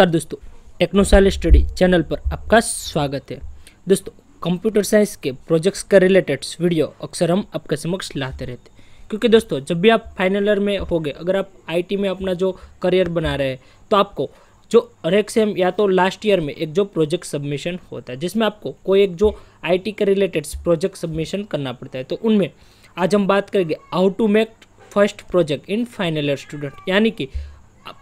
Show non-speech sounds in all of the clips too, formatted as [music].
नमस्कार दोस्तों टेक्नोसाइल study channel पर आपका स्वागत है दोस्तों कंप्यूटर साइंस के प्रोजेक्ट्स के रिलेटेड वीडियो अक्सर हम आपके समक्ष लाते रहते क्योंकि दोस्तों जब भी आप फाइनल ईयर में होंगे अगर आप आईटी में अपना जो करियर बना रहे हैं तो आपको जो एक सेम या तो लास्ट ईयर में एक जो प्रोजेक्ट सबमिशन होता है जिसमें आपको कोई एक जो आई के रिलेटेड प्रोजेक्ट सबमिशन करना पड़ता है तो उनमें आज हम बात करेंगे how to make first project in final year student यानी कि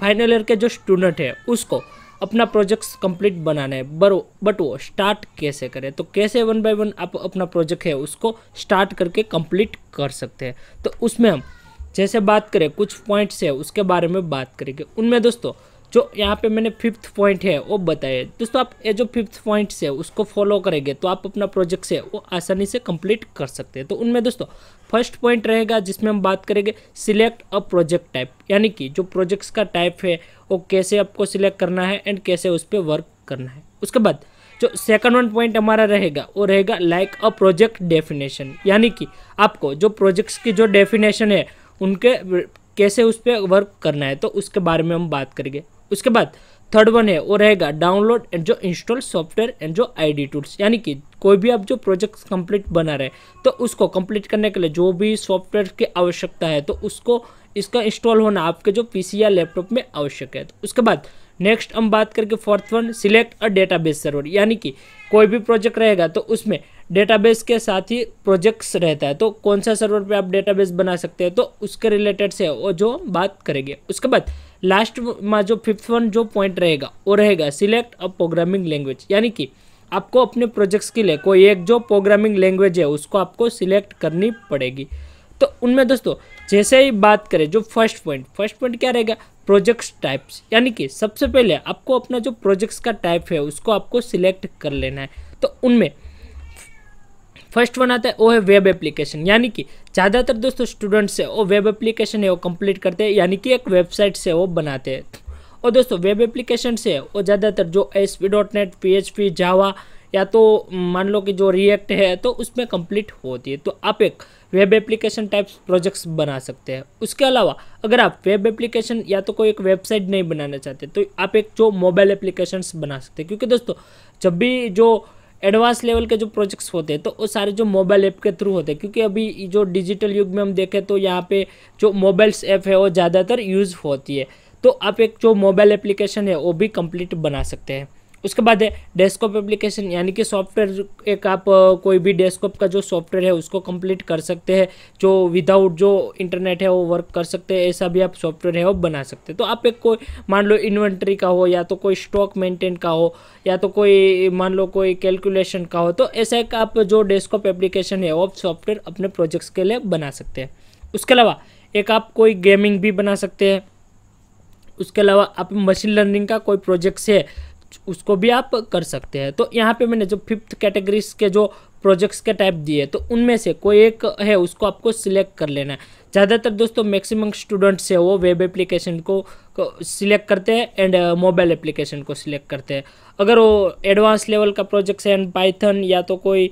फाइनल ईयर के जो स्टूडेंट है उसको अपना प्रोजेक्ट्स कंप्लीट बनाना है बर बट वो स्टार्ट कैसे करें तो कैसे वन बाय वन आप अपना प्रोजेक्ट है उसको स्टार्ट करके कंप्लीट कर सकते हैं तो उसमें हम जैसे बात करें कुछ पॉइंट्स है उसके बारे में बात करेंगे उनमें दोस्तों जो यहाँ पे मैंने फिफ्थ पॉइंट है वो बताया दोस्तों आप ये जो फिफ्थ पॉइंट्स है उसको फॉलो करेंगे तो आप अपना प्रोजेक्ट है वो आसानी से कंप्लीट कर सकते हैं तो उनमें दोस्तों फर्स्ट पॉइंट रहेगा जिसमें हम बात करेंगे सिलेक्ट अ प्रोजेक्ट टाइप यानी कि जो प्रोजेक्ट्स का टाइप है वो कैसे आपको सिलेक्ट करना है एंड कैसे उस पर वर्क करना है उसके बाद जो सेकंड वन पॉइंट हमारा रहेगा वो रहेगा लाइक अ प्रोजेक्ट डेफिनेशन यानी कि आपको जो प्रोजेक्ट्स की जो डेफिनेशन है उनके कैसे उस पर वर्क करना है तो उसके बारे में हम बात करेंगे उसके बाद थर्ड वन है वो रहेगा डाउनलोड एंड जो इंस्टॉल सॉफ्टवेयर एंड जो आईडी टूल्स यानी कि कोई भी आप जो प्रोजेक्ट कंप्लीट बना रहे तो उसको कंप्लीट करने के लिए जो भी सॉफ्टवेयर की आवश्यकता है तो उसको इसका इंस्टॉल होना आपके जो पीसी या लैपटॉप में आवश्यक है तो उसके बाद नेक्स्ट हम बात करके fourth one select a database server यानी कि कोई भी प्रोजेक्ट रहेगा तो उसमें डेटाबेस के साथ ही प्रोजेक्ट्स रहता है तो कौन सा सर्वर पे आप डेटाबेस बना सकते हैं तो उसके रिलेटेड से वो जो बात करेंगे उसके बाद लास्ट में जो फिफ्थ वन जो पॉइंट रहेगा वो रहेगा सिलेक्ट अ प्रोग्रामिंग लैंग्वेज यानी कि आपको अपने प्रोजेक्ट्स के लिए कोई एक जो प्रोग्रामिंग लैंग्वेज है उसको आपको सिलेक्ट करनी पड़ेगी तो उनमें दोस्तों जैसे ही बात करें जो फर्स्ट पॉइंट फर्स्ट पॉइंट क्या रहेगा प्रोजेक्ट्स टाइप्स यानी कि सबसे पहले आपको अपना जो प्रोजेक्ट्स का टाइप है उसको आपको सिलेक्ट कर लेना है तो उनमें फर्स्ट वन आता है वो है वेब एप्लीकेशन यानी कि ज़्यादातर दोस्तों स्टूडेंट्स से वो वेब एप्लीकेशन है वो कंप्लीट करते हैं यानी कि एक वेबसाइट से वो बनाते हैं और दोस्तों वेब एप्लीकेशन से वो ज़्यादातर जो S P dot net P H P Java या तो मान लो कि जो रिएक्ट है तो उसमें कंप्लीट होती है तो आप एक वेब एप्लीकेशन टाइप्स प्रोजेक्ट्स बना सकते हैं उसके अलावा अगर आप वेब एप्लीकेशन या तो कोई एक वेबसाइट नहीं बनाना चाहते तो आप एक जो मोबाइल एप्लीकेशंस बना सकते हैं क्योंकि दोस्तों जब भी जो एडवांस लेवल के जो प्रोजेक्ट्स होते हैं तो वो सारे जो मोबाइल ऐप के थ्रू होते हैं क्योंकि अभी जो डिजिटल युग में हम देखें तो यहाँ पे जो मोबाइल्स ऐप है वो ज़्यादातर यूज़ होती है तो आप एक जो मोबाइल एप्लीकेशन है वो भी कंप्लीट बना सकते हैं उसके बाद है डेस्कटॉप एप्लीकेशन यानी कि सॉफ्टवेयर एक आप कोई भी डेस्कटॉप का जो सॉफ्टवेयर है उसको कंप्लीट कर सकते हैं जो विदाउट जो इंटरनेट है वो वर्क कर सकते हैं ऐसा भी आप सॉफ्टवेयर है वो बना सकते हैं तो आप एक कोई मान लो इन्वेंट्री का हो या तो कोई स्टॉक मेंटेन का हो या तो कोई मान लो कोई कैलकुलेशन का हो तो ऐसा एक आप जो डेस्कटॉप एप्लीकेशन है वो आप सॉफ्टवेयर अपने प्रोजेक्ट्स के लिए बना सकते हैं उसके अलावा एक आप कोई गेमिंग भी बना सकते हैं उसके अलावा आप मशीन लर्निंग का कोई प्रोजेक्ट्स है उसको भी आप कर सकते हैं तो यहाँ पे मैंने जो फिफ्थ कैटेगरीज के जो प्रोजेक्ट्स के टाइप दिए तो उनमें से कोई एक है उसको आपको सिलेक्ट कर लेना है ज़्यादातर दोस्तों मैक्सिमम स्टूडेंट्स है वो वेब एप्लीकेशन को, सिलेक्ट करते हैं एंड मोबाइल एप्लीकेशन को सिलेक्ट करते हैं अगर वो एडवांस लेवल का प्रोजेक्ट्स है एंड पाइथन या तो कोई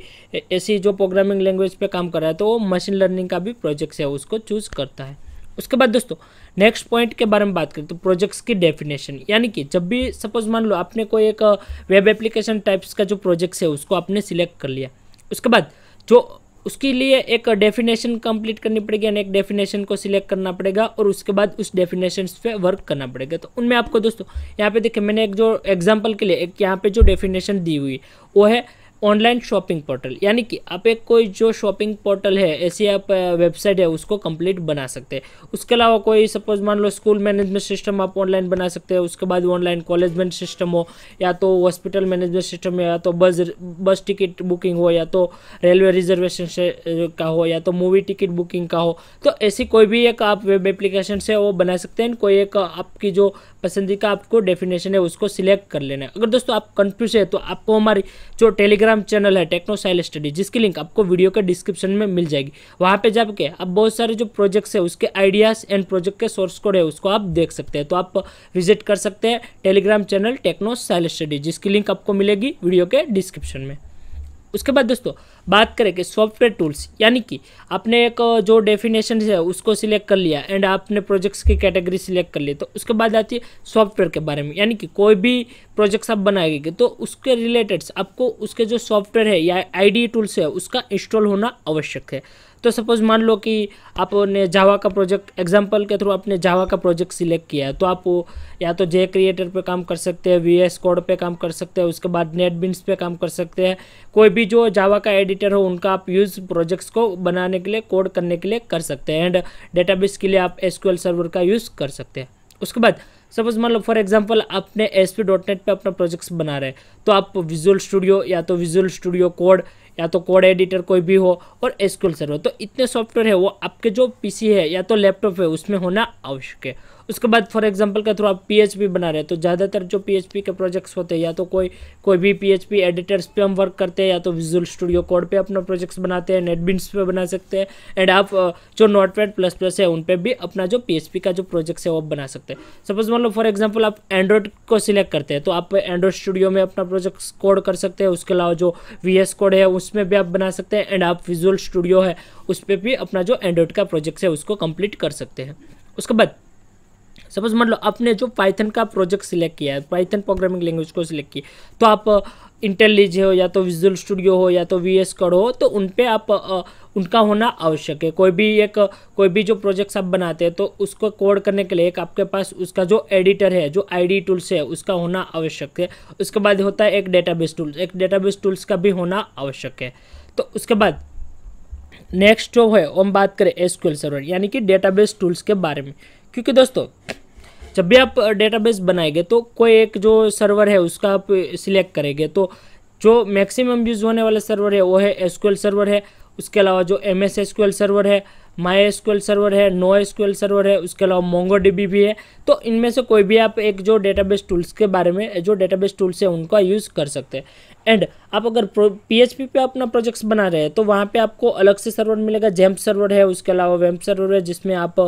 ऐसी जो प्रोग्रामिंग लैंग्वेज पर काम कर रहा है तो वो मशीन लर्निंग का भी प्रोजेक्ट्स है उसको चूज़ करता है उसके बाद दोस्तों नेक्स्ट पॉइंट के बारे में बात करें तो प्रोजेक्ट्स की डेफिनेशन यानी कि जब भी सपोज मान लो आपने कोई एक वेब एप्लीकेशन टाइप्स का जो प्रोजेक्ट्स है उसको आपने सिलेक्ट कर लिया उसके बाद जो उसके लिए एक डेफिनेशन कंप्लीट करनी पड़ेगी यानी एक डेफिनेशन को सिलेक्ट करना पड़ेगा और उसके बाद उस डेफिनेशन पे वर्क करना पड़ेगा तो उनमें आपको दोस्तों यहाँ पे देखिए मैंने एक जो एग्जाम्पल के लिए एक यहाँ पे जो डेफिनेशन दी हुई वो है ऑनलाइन शॉपिंग पोर्टल यानी कि आप एक कोई जो शॉपिंग पोर्टल है ऐसी आप वेबसाइट है उसको कंप्लीट बना सकते हैं उसके अलावा कोई सपोज मान लो स्कूल मैनेजमेंट सिस्टम आप ऑनलाइन बना सकते हैं उसके बाद ऑनलाइन कॉलेजमेंट सिस्टम हो या तो हॉस्पिटल मैनेजमेंट सिस्टम या तो बस बस टिकट बुकिंग हो या तो रेलवे तो रिजर्वेशन का हो या तो मूवी टिकट बुकिंग का हो तो ऐसी कोई भी एक आप वेब एप्लीकेशन से वो बना सकते हैं कोई एक आपकी जो पसंदीदा आपको डेफिनेशन है उसको सिलेक्ट कर लेना है अगर दोस्तों आप कन्फ्यूज है तो आपको हमारी जो टेलीग्राम टेलीग्राम चैनल है टेक्नोसाइल स्टडी जिसकी लिंक आपको वीडियो के डिस्क्रिप्शन में मिल जाएगी वहाँ पे जाके आप बहुत सारे जो प्रोजेक्ट्स है उसके आइडियाज़ एंड प्रोजेक्ट के सोर्स कोड है उसको आप देख सकते हैं तो आप विजिट कर सकते हैं टेलीग्राम चैनल टेक्नोसाइल स्टडी जिसकी लिंक आपको मिलेगी वीडियो के डिस्क्रिप्शन में उसके बाद दोस्तों बात करें कि सॉफ्टवेयर टूल्स यानी कि आपने एक जो डेफिनेशन है उसको सिलेक्ट कर लिया एंड आपने प्रोजेक्ट्स की कैटेगरी सिलेक्ट कर ली तो उसके बाद आती है सॉफ्टवेयर के बारे में यानी कि कोई भी प्रोजेक्ट्स आप बनाएंगे तो उसके रिलेटेड्स आपको उसके जो सॉफ्टवेयर है या आई टूल्स है उसका इंस्टॉल होना आवश्यक है तो सपोज़ मान लो कि आपने जावा का प्रोजेक्ट एग्जाम्पल के थ्रू आपने जावा का प्रोजेक्ट सिलेक्ट किया है तो आप या तो जे क्रिएटर पर काम कर सकते हैं वी एस कोड पर काम कर सकते हैं उसके बाद नेट बिन्स पे काम कर सकते हैं कोई भी जो जावा का एडिटर हो उनका आप यूज़ प्रोजेक्ट्स को बनाने के लिए कोड करने के लिए कर सकते हैं एंड डेटाबेस के लिए आप एस सर्वर का यूज़ कर सकते हैं उसके बाद सपोज मान लो फॉर एग्जांपल आपने एस पी डॉट नेट पर अपना प्रोजेक्ट्स बना रहे हैं तो आप विजुअल स्टूडियो या तो विजुअल स्टूडियो कोड या तो कोड एडिटर कोई भी हो और एसक्यूएल सर्वर तो इतने सॉफ्टवेयर है वो आपके जो पीसी है या तो लैपटॉप है उसमें होना आवश्यक है उसके बाद फॉर एग्जांपल के थ्रू आप पीएचपी बना रहे हैं तो ज़्यादातर जो पीएचपी के प्रोजेक्ट्स होते हैं या तो कोई कोई भी पीएचपी एडिटर्स पे हम वर्क करते हैं या तो विजुअल स्टूडियो कोड पे अपना प्रोजेक्ट्स बनाते हैं नेटबिन्स पे बना सकते हैं एंड आप जो नोटपैड प्लस प्लस है उन पर भी अपना जो पी का जो प्रोजेक्ट्स है वो बना सकते हैं सपोज मान लो फॉर एग्जाम्पल आप एंड्रॉयड को सिलेक्ट करते हैं तो आप एंड्रॉयड स्टूडियो में अपना प्रोजेक्ट कोड कर सकते हैं उसके अलावा जो वी कोड है उसमें भी आप बना सकते हैं एंड आप विजुअल स्टूडियो है उस पर भी अपना जो एंड्रॉयड का प्रोजेक्ट है उसको कंप्लीट कर सकते हैं उसके बाद सपोज मान लो आपने जो पाइथन का प्रोजेक्ट सिलेक्ट किया है पाइथन प्रोग्रामिंग लैंग्वेज को सिलेक्ट किया तो आप इंटेलिज हो या तो विजुअल स्टूडियो हो या तो वी एस कोड हो तो उन पर आप आ, उनका होना आवश्यक है कोई भी एक कोई भी जो प्रोजेक्ट्स आप बनाते हैं तो उसको कोड करने के लिए एक आपके पास उसका जो एडिटर है जो आईडी टूल्स है उसका होना आवश्यक है उसके बाद होता है एक डेटाबेस टूल्स एक डेटाबेस टूल्स का भी होना आवश्यक है तो उसके बाद नेक्स्ट जो है हम बात करें एसक्यूएल सर्वर यानी कि डेटाबेस टूल्स के बारे में क्योंकि दोस्तों जब भी आप डेटाबेस बनाएंगे तो कोई एक जो सर्वर है उसका आप सिलेक्ट करेंगे तो जो मैक्सिमम यूज़ होने वाला सर्वर है वो है एसक्यूएल सर्वर है उसके अलावा जो एम एस सर्वर है माई एसक्यूएल सर्वर है नो एसक्यूएल सर्वर है उसके अलावा मोंगो डीबी भी है तो इनमें से कोई भी आप एक जो डेटाबेस टूल्स के बारे में जो डेटाबेस टूल्स है उनका यूज़ कर सकते हैं एंड आप अगर पी पे अपना प्रोजेक्ट्स बना रहे हैं तो वहाँ पे आपको अलग से सर्वर मिलेगा जेम्प सर्वर है उसके अलावा वेम्प सर्वर है जिसमें आप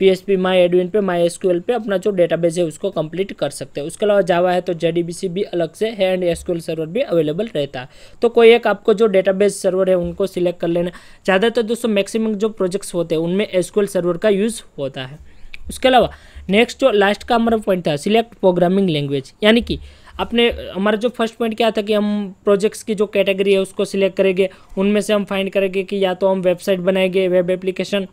पी माई एडविन पे माई एसक्यूएल पे अपना जो डेटाबेस है उसको कंप्लीट कर सकते हैं उसके अलावा जावा है तो सी भी अलग से है एंड एसक्यूएल सर्वर भी अवेलेबल रहता है तो कोई एक आपको जो डेटाबेस सर्वर है उनको सिलेक्ट कर लेना ज़्यादातर दोस्तों मैक्सिमम जो प्रोजेक्ट्स होते हैं उनमें एसक्यूएल सर्वर का यूज़ होता है उसके अलावा नेक्स्ट जो लास्ट का हमारा पॉइंट था सिलेक्ट प्रोग्रामिंग लैंग्वेज यानी कि अपने हमारा जो फर्स्ट पॉइंट क्या था कि हम प्रोजेक्ट्स की जो कैटेगरी है उसको सिलेक्ट करेंगे उनमें से हम फाइंड करेंगे कि या तो हम वेबसाइट बनाएंगे वेब एप्लीकेशन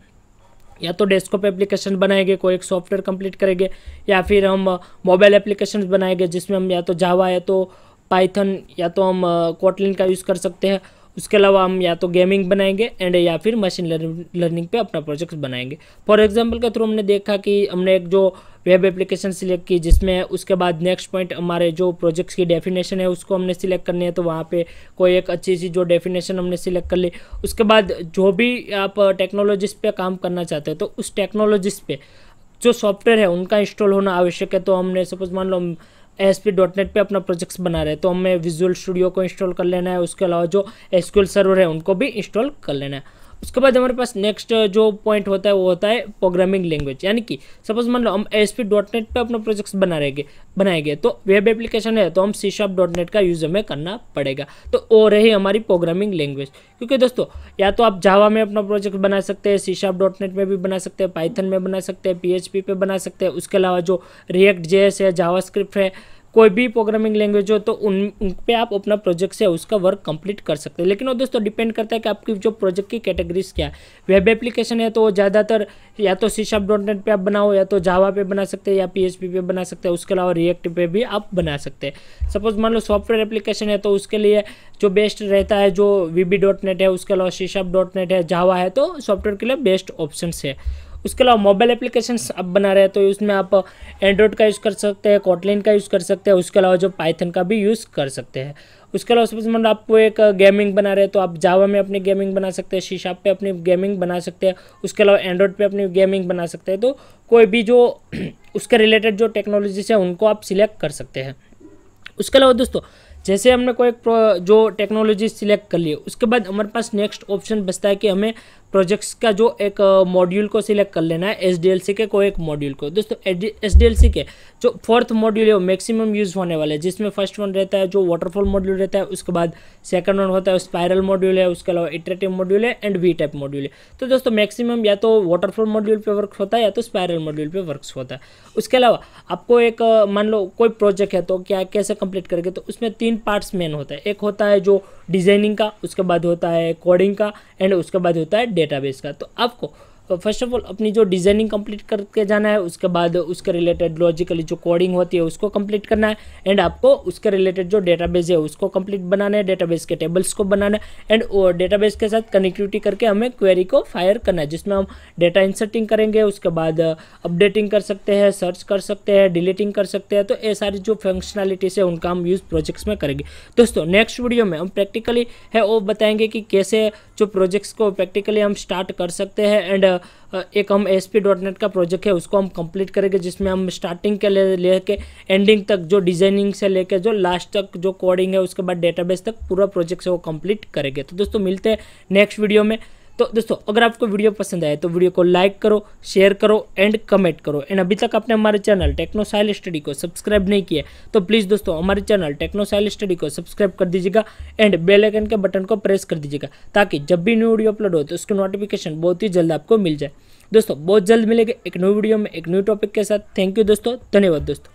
या तो डेस्कटॉप एप्लीकेशन बनाएंगे कोई एक सॉफ्टवेयर कंप्लीट करेंगे या फिर हम मोबाइल एप्लीकेशन बनाएंगे जिसमें हम या तो जावा या तो पाइथन या तो हम कोटलिन का यूज़ कर सकते हैं उसके अलावा हम या तो गेमिंग बनाएंगे एंड या फिर मशीन लर्निंग पे अपना प्रोजेक्ट बनाएंगे फॉर एग्जाम्पल के थ्रू हमने देखा कि हमने एक जो वेब एप्लीकेशन सिलेक्ट की जिसमें उसके बाद नेक्स्ट पॉइंट हमारे जो प्रोजेक्ट्स की डेफिनेशन है उसको हमने सिलेक्ट करनी है तो वहाँ पे कोई एक अच्छी सी जो डेफिनेशन हमने सिलेक्ट कर ली उसके बाद जो भी आप टेक्नोलॉजिस पे काम करना चाहते हो तो उस टेक्नोलॉजिस पे जो सॉफ्टवेयर है उनका इंस्टॉल होना आवश्यक है तो हमने सपोज मान लो एस पी डॉट नेट पर अपना प्रोजेक्ट्स बना रहे हैं तो हमें विजुअल स्टूडियो को इंस्टॉल कर लेना है उसके अलावा जो एसक्यूएल सर्वर है उनको भी इंस्टॉल कर लेना है उसके बाद हमारे पास नेक्स्ट uh, जो पॉइंट होता है वो होता है प्रोग्रामिंग लैंग्वेज यानी कि सपोज मान लो हम एस पी डॉट नेट पर अपना प्रोजेक्ट्स बना रहेंगे बनाएंगे तो वेब एप्लीकेशन है तो हम सी शॉप डॉट नेट का यूज़ हमें करना पड़ेगा तो वो रही हमारी प्रोग्रामिंग लैंग्वेज क्योंकि दोस्तों या तो आप जावा में अपना प्रोजेक्ट बना सकते हैं सी शॉप डॉट नेट में भी बना सकते हैं पाइथन में बना सकते हैं पी एच पी पे बना सकते हैं उसके अलावा जो रिएक्ट जे है जावा स्क्रिप्ट है कोई भी प्रोग्रामिंग लैंग्वेज हो तो उन उन पर आप अपना प्रोजेक्ट से उसका वर्क कंप्लीट कर सकते हैं लेकिन वो दोस्तों डिपेंड करता है कि आपकी जो प्रोजेक्ट की कैटेगरीज क्या है वेब एप्लीकेशन है तो वो ज़्यादातर या तो सी शॉप डॉट नेट पर आप बनाओ या तो जावा पे बना सकते हैं या पी एच पी पे बना सकते हैं उसके अलावा रिएक्ट पे भी आप बना सकते हैं सपोज मान लो सॉफ्टवेयर एप्लीकेशन है तो उसके लिए जो बेस्ट रहता है जो वी बी डॉट नेट है उसके अलावा सी डॉट नेट है जावा है तो सॉफ्टवेयर के लिए बेस्ट ऑप्शन है उसके अलावा मोबाइल एप्लीकेशन आप बना रहे हैं तो उसमें आप एंड्रॉयड uh, का यूज़ कर सकते हैं कॉटलिन का यूज़ कर सकते हैं उसके अलावा जो पाइथन का भी यूज़ कर सकते हैं उसके अलावा सपोज मतलब आपको एक गेमिंग uh, बना रहे हैं तो आप जावा में अपनी गेमिंग बना सकते हैं शीशा पे अपनी गेमिंग बना सकते हैं उसके अलावा एंड्रॉयड पे अपनी गेमिंग बना सकते हैं तो कोई भी जो [clears throat] उसके रिलेटेड जो टेक्नोलॉजीज है उनको आप सिलेक्ट कर सकते हैं उसके अलावा दोस्तों जैसे हमने कोई जो टेक्नोलॉजी सिलेक्ट कर ली उसके बाद हमारे पास नेक्स्ट ऑप्शन बचता है कि हमें प्रोजेक्ट्स का जो एक मॉड्यूल को सिलेक्ट कर लेना है एस के को एक मॉड्यूल को दोस्तों एस के जो फोर्थ मॉड्यूल है वो मैक्सिमम यूज़ होने वाले हैं जिसमें फर्स्ट वन रहता है जो वाटरफॉल मॉड्यूल रहता है उसके बाद सेकंड वन होता है स्पायरल मॉड्यूल है उसके अलावा इटरेटिव मॉड्यूल है एंड वी टाइप मॉड्यूल है तो दोस्तों मैक्सिमम या तो वाटरफॉल मॉड्यूल पर वर्क होता है या तो स्पायरल मॉड्यूल पर वर्क होता है उसके अलावा आपको एक मान लो कोई प्रोजेक्ट है तो क्या कैसे कंप्लीट करेंगे तो उसमें तीन पार्ट्स मेन होता है एक होता है जो डिजाइनिंग का उसके बाद होता है कोडिंग का एंड उसके बाद होता है डेटाबेस का तो आपको फर्स्ट ऑफ ऑल अपनी जो डिजाइनिंग कंप्लीट करके जाना है उसके बाद उसके रिलेटेड लॉजिकली जो कोडिंग होती है उसको कंप्लीट करना है एंड आपको उसके रिलेटेड जो डेटाबेस है उसको कंप्लीट बनाना है डेटाबेस के टेबल्स को बनाना है एंड डेटाबेस के साथ कनेक्टिविटी करके हमें क्वेरी को फायर करना है जिसमें हम डेटा इंसर्टिंग करेंगे उसके बाद अपडेटिंग uh, कर सकते हैं सर्च कर सकते हैं डिलीटिंग कर सकते हैं तो ये सारी जो फंक्शनलिटीज़ है उनका हम यूज़ प्रोजेक्ट्स में करेंगे दोस्तों नेक्स्ट वीडियो में हम प्रैक्टिकली है वो बताएंगे कि कैसे जो प्रोजेक्ट्स को प्रैक्टिकली हम स्टार्ट कर सकते हैं एंड एक हम एस का प्रोजेक्ट है उसको हम कंप्लीट करेंगे जिसमें हम स्टार्टिंग के ले लेके एंडिंग तक जो डिजाइनिंग से लेके जो लास्ट तक जो कोडिंग है उसके बाद डेटाबेस तक पूरा प्रोजेक्ट से वो कंप्लीट करेंगे तो दोस्तों मिलते हैं नेक्स्ट वीडियो में तो दोस्तों अगर आपको वीडियो पसंद आए तो वीडियो को लाइक करो शेयर करो एंड कमेंट करो एंड अभी तक आपने हमारे चैनल टेक्नोसाइल स्टडी को सब्सक्राइब नहीं किया तो प्लीज़ दोस्तों हमारे चैनल टेक्नोसाइल स्टडी को सब्सक्राइब कर दीजिएगा एंड बेलाइकन के बटन को प्रेस कर दीजिएगा ताकि जब भी न्यू वीडियो अपलोड हो तो उसकी नोटिफिकेशन बहुत ही जल्द आपको मिल जाए दोस्तों बहुत जल्द मिलेगी एक न्यू वीडियो में एक न्यू टॉपिक के साथ थैंक यू दोस्तों धन्यवाद दोस्तों